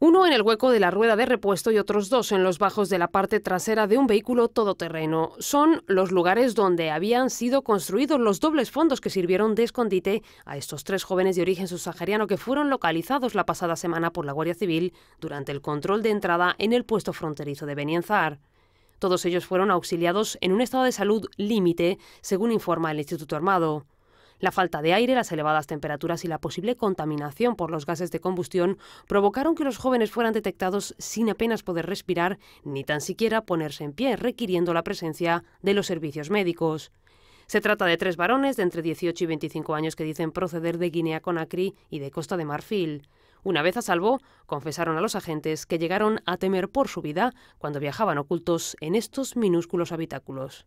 uno en el hueco de la rueda de repuesto y otros dos en los bajos de la parte trasera de un vehículo todoterreno. Son los lugares donde habían sido construidos los dobles fondos que sirvieron de escondite a estos tres jóvenes de origen subsahariano que fueron localizados la pasada semana por la Guardia Civil durante el control de entrada en el puesto fronterizo de Benienzar. Todos ellos fueron auxiliados en un estado de salud límite, según informa el Instituto Armado. La falta de aire, las elevadas temperaturas y la posible contaminación por los gases de combustión provocaron que los jóvenes fueran detectados sin apenas poder respirar ni tan siquiera ponerse en pie, requiriendo la presencia de los servicios médicos. Se trata de tres varones de entre 18 y 25 años que dicen proceder de Guinea-Conakry y de Costa de Marfil. Una vez a salvo, confesaron a los agentes que llegaron a temer por su vida cuando viajaban ocultos en estos minúsculos habitáculos.